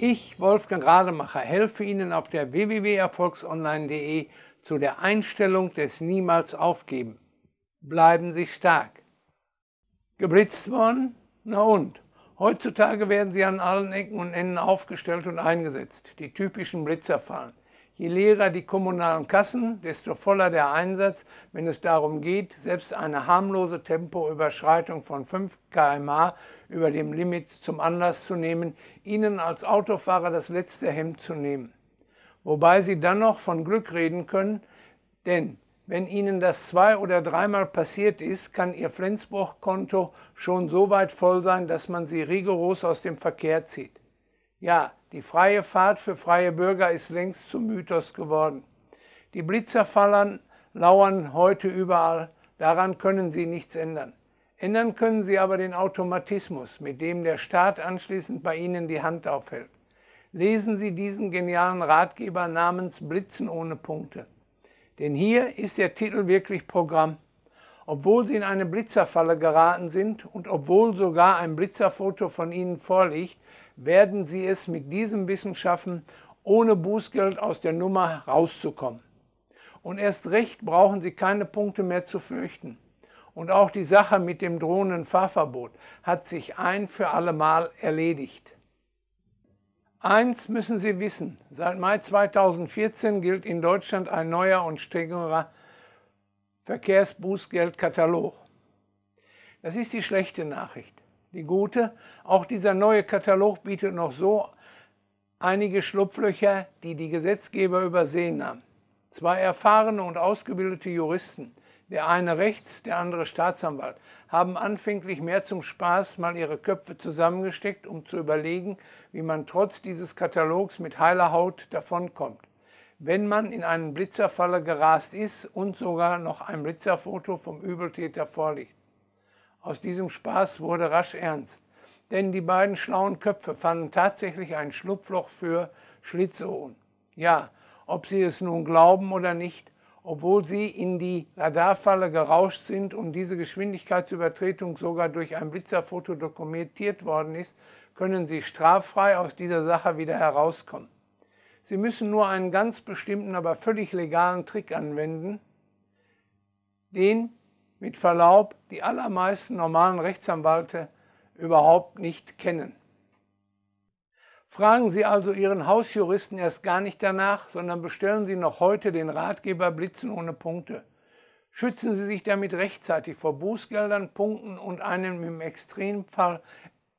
Ich, Wolfgang Rademacher, helfe Ihnen auf der www.erfolgsonline.de zu der Einstellung des Niemals aufgeben. Bleiben Sie stark. Geblitzt worden? Na und? Heutzutage werden sie an allen Ecken und Enden aufgestellt und eingesetzt, die typischen Blitzer fallen. Je leerer die kommunalen Kassen, desto voller der Einsatz, wenn es darum geht, selbst eine harmlose Tempoüberschreitung von 5 km über dem Limit zum Anlass zu nehmen, Ihnen als Autofahrer das letzte Hemd zu nehmen. Wobei Sie dann noch von Glück reden können, denn wenn Ihnen das zwei- oder dreimal passiert ist, kann Ihr Flensburg-Konto schon so weit voll sein, dass man Sie rigoros aus dem Verkehr zieht. Ja, die freie Fahrt für freie Bürger ist längst zum Mythos geworden. Die Blitzerfallern lauern heute überall, daran können sie nichts ändern. Ändern können sie aber den Automatismus, mit dem der Staat anschließend bei ihnen die Hand aufhält. Lesen Sie diesen genialen Ratgeber namens Blitzen ohne Punkte. Denn hier ist der Titel wirklich Programm. Obwohl Sie in eine Blitzerfalle geraten sind und obwohl sogar ein Blitzerfoto von Ihnen vorliegt, werden sie es mit diesem Wissen schaffen, ohne Bußgeld aus der Nummer rauszukommen. Und erst recht brauchen sie keine Punkte mehr zu fürchten. Und auch die Sache mit dem drohenden Fahrverbot hat sich ein für allemal erledigt. Eins müssen Sie wissen, seit Mai 2014 gilt in Deutschland ein neuer und strengerer Verkehrsbußgeldkatalog. Das ist die schlechte Nachricht die gute. Auch dieser neue Katalog bietet noch so einige Schlupflöcher, die die Gesetzgeber übersehen haben. Zwei erfahrene und ausgebildete Juristen, der eine Rechts, der andere Staatsanwalt, haben anfänglich mehr zum Spaß mal ihre Köpfe zusammengesteckt, um zu überlegen, wie man trotz dieses Katalogs mit heiler Haut davonkommt. Wenn man in einen Blitzerfalle gerast ist und sogar noch ein Blitzerfoto vom Übeltäter vorliegt. Aus diesem Spaß wurde rasch ernst, denn die beiden schlauen Köpfe fanden tatsächlich ein Schlupfloch für Schlitzohren. Ja, ob sie es nun glauben oder nicht, obwohl sie in die Radarfalle gerauscht sind und diese Geschwindigkeitsübertretung sogar durch ein Blitzerfoto dokumentiert worden ist, können sie straffrei aus dieser Sache wieder herauskommen. Sie müssen nur einen ganz bestimmten, aber völlig legalen Trick anwenden, den mit Verlaub die allermeisten normalen Rechtsanwälte überhaupt nicht kennen. Fragen Sie also Ihren Hausjuristen erst gar nicht danach, sondern bestellen Sie noch heute den Ratgeber Blitzen ohne Punkte. Schützen Sie sich damit rechtzeitig vor Bußgeldern, Punkten und einem im Extremfall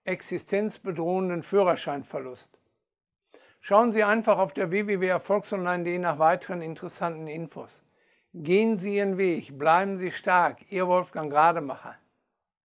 existenzbedrohenden Führerscheinverlust. Schauen Sie einfach auf der www.erfolgsonline.de nach weiteren interessanten Infos. Gehen Sie Ihren Weg, bleiben Sie stark, Ihr Wolfgang Rademacher.